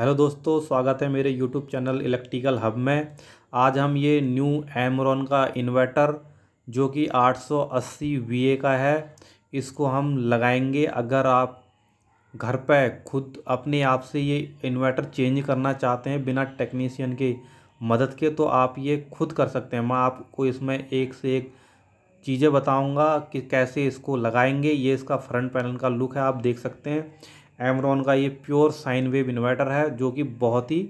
hello दोस्तों स्वागत है मेरे यूट्यूब चैनल इलेक्ट्रिकल हब में आज हम ये न्यू एमरॉन का इन्वर्टर जो कि 880 सौ का है इसको हम लगाएंगे अगर आप घर पे खुद अपने आप से ये इन्वर्टर चेंज करना चाहते हैं बिना टेक्नीशियन के मदद के तो आप ये खुद कर सकते हैं मैं आपको इसमें एक से एक चीज़ें बताऊँगा कि कैसे इसको लगाएंगे ये इसका फ्रंट पैनल का लुक है आप देख सकते हैं एमरॉन का ये प्योर साइन वेव इन्वर्टर है जो कि बहुत ही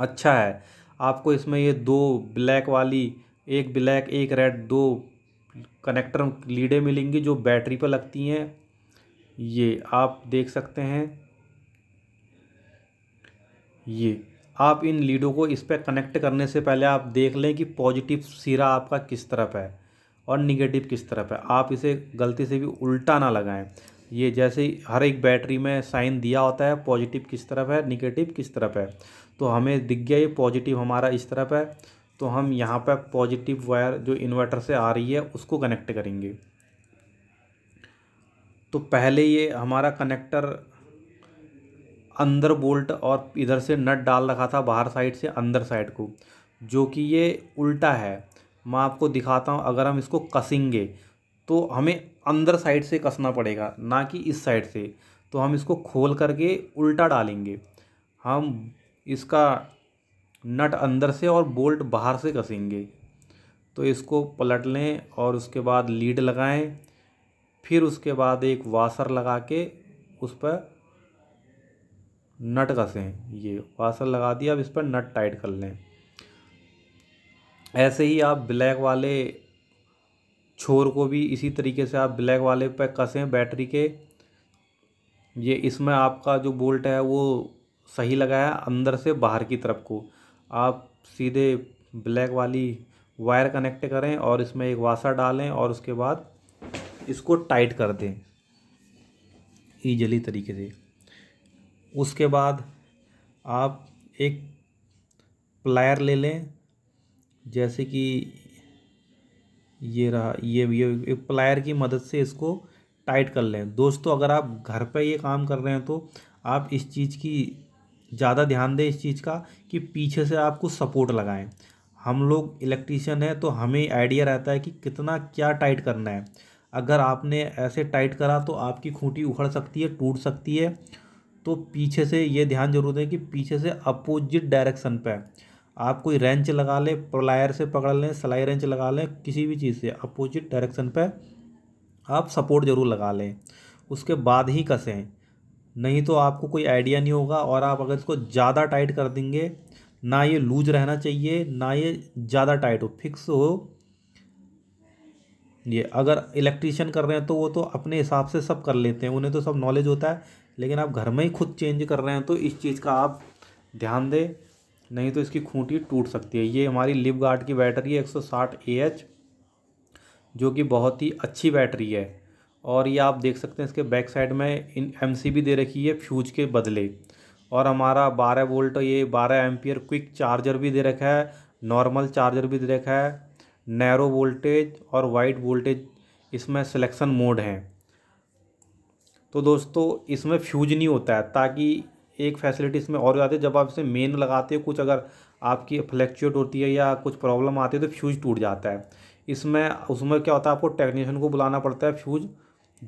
अच्छा है आपको इसमें ये दो ब्लैक वाली एक ब्लैक एक रेड दो कनेक्टर लीडें मिलेंगी जो बैटरी पर लगती हैं ये आप देख सकते हैं ये आप इन लीडों को इस पर कनेक्ट करने से पहले आप देख लें कि पॉजिटिव सिरा आपका किस तरफ है और निगेटिव किस तरफ है आप इसे गलती से भी उल्टा ना लगाएं ये जैसे ही हर एक बैटरी में साइन दिया होता है पॉजिटिव किस तरफ है निगेटिव किस तरफ है तो हमें दिख गया ये पॉजिटिव हमारा इस तरफ है तो हम यहाँ पर पॉजिटिव वायर जो इन्वर्टर से आ रही है उसको कनेक्ट करेंगे तो पहले ये हमारा कनेक्टर अंदर बोल्ट और इधर से नट डाल रखा था बाहर साइड से अंदर साइड को जो कि ये उल्टा है मैं आपको दिखाता हूँ अगर हम इसको कसेंगे तो हमें अंदर साइड से कसना पड़ेगा ना कि इस साइड से तो हम इसको खोल करके उल्टा डालेंगे हम इसका नट अंदर से और बोल्ट बाहर से कसेंगे तो इसको पलट लें और उसके बाद लीड लगाएं फिर उसके बाद एक वासर लगा के उस पर नट कसें ये वासर लगा दिया अब इस पर नट टाइट कर लें ऐसे ही आप ब्लैक वाले छोर को भी इसी तरीके से आप ब्लैक वाले पे कसें बैटरी के ये इसमें आपका जो बोल्ट है वो सही लगाया अंदर से बाहर की तरफ को आप सीधे ब्लैक वाली वायर कनेक्ट करें और इसमें एक वासा डालें और उसके बाद इसको टाइट कर दें ईजली तरीके से उसके बाद आप एक प्लायर ले लें जैसे कि ये रहा ये ये एक प्लायर की मदद से इसको टाइट कर लें दोस्तों अगर आप घर पे ये काम कर रहे हैं तो आप इस चीज़ की ज़्यादा ध्यान दें इस चीज़ का कि पीछे से आपको सपोर्ट लगाएं हम लोग इलेक्ट्रीशियन हैं तो हमें आइडिया रहता है कि कितना क्या टाइट करना है अगर आपने ऐसे टाइट करा तो आपकी खूंटी उखड़ सकती है टूट सकती है तो पीछे से ये ध्यान जरूर दें कि पीछे से अपोजिट डायरेक्शन पर आप कोई रेंच लगा लें प्लायर से पकड़ लें सलाई रेंच लगा लें किसी भी चीज़ से अपोजिट डायरेक्शन पर आप सपोर्ट ज़रूर लगा लें उसके बाद ही कसें नहीं तो आपको कोई आइडिया नहीं होगा और आप अगर इसको ज़्यादा टाइट कर देंगे ना ये लूज रहना चाहिए ना ये ज़्यादा टाइट हो फिक्स हो ये अगर इलेक्ट्रिशियन कर रहे हैं तो वो तो अपने हिसाब से सब कर लेते हैं उन्हें तो सब नॉलेज होता है लेकिन आप घर में ही खुद चेंज कर रहे हैं तो इस चीज़ का आप ध्यान दें नहीं तो इसकी खूंटी टूट सकती है ये हमारी लिप गार्ड की बैटरी है एक सौ साठ ए जो कि बहुत ही अच्छी बैटरी है और ये आप देख सकते हैं इसके बैक साइड में इन एम सी भी दे रखी है फ्यूज के बदले और हमारा बारह वोल्ट ये बारह एम्पियर क्विक चार्जर भी दे रखा है नॉर्मल चार्जर भी दे रखा है नैरो वोल्टेज और वाइड वोल्टेज इसमें सिलेक्शन मोड हैं तो दोस्तों इसमें फ्यूज नहीं होता है ताकि एक फैसिलिटी इसमें और ज़्यादा है जब आप इसे मेन लगाते हो कुछ अगर आपकी फ्लैक्चुएट होती है या कुछ प्रॉब्लम आती है तो फ्यूज टूट जाता है इसमें उसमें क्या होता है आपको टेक्नीशियन को बुलाना पड़ता है फ्यूज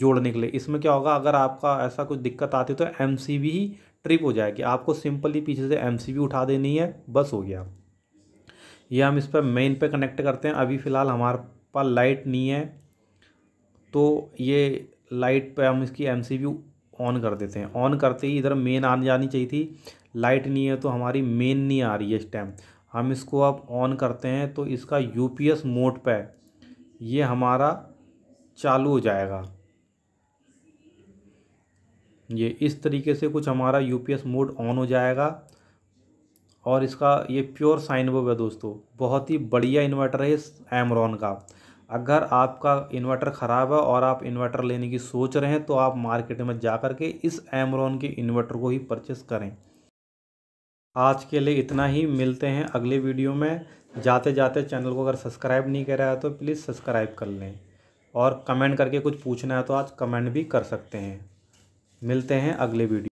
जोड़ने के लिए इसमें क्या होगा अगर आपका ऐसा कुछ दिक्कत आती है तो एम सी ही ट्रिप हो जाएगी आपको सिंपली पीछे से एम सी उठा देनी है बस हो गया ये हम इस पर मेन पर कनेक्ट करते हैं अभी फ़िलहाल हमारे पास लाइट नहीं है तो ये लाइट पे हम इसकी एम ऑन कर देते हैं ऑन करते ही इधर मेन आ जानी चाहिए थी लाइट नहीं है तो हमारी मेन नहीं आ रही है इस टाइम हम इसको अब ऑन करते हैं तो इसका यू पी एस मोड पर ये हमारा चालू हो जाएगा ये इस तरीके से कुछ हमारा U P S mode on हो जाएगा और इसका ये प्योर साइन वेव है दोस्तों बहुत ही बढ़िया इन्वर्टर है इस एमरॉन का अगर आपका इन्वर्टर ख़राब है और आप इन्वर्टर लेने की सोच रहे हैं तो आप मार्केट में जा कर के इस एमरॉन के इन्वर्टर को ही परचेस करें आज के लिए इतना ही मिलते हैं अगले वीडियो में जाते जाते चैनल को अगर सब्सक्राइब नहीं कर रहा है तो प्लीज़ सब्सक्राइब कर लें और कमेंट करके कुछ पूछना है तो आज कमेंट भी कर सकते हैं मिलते हैं अगले वीडियो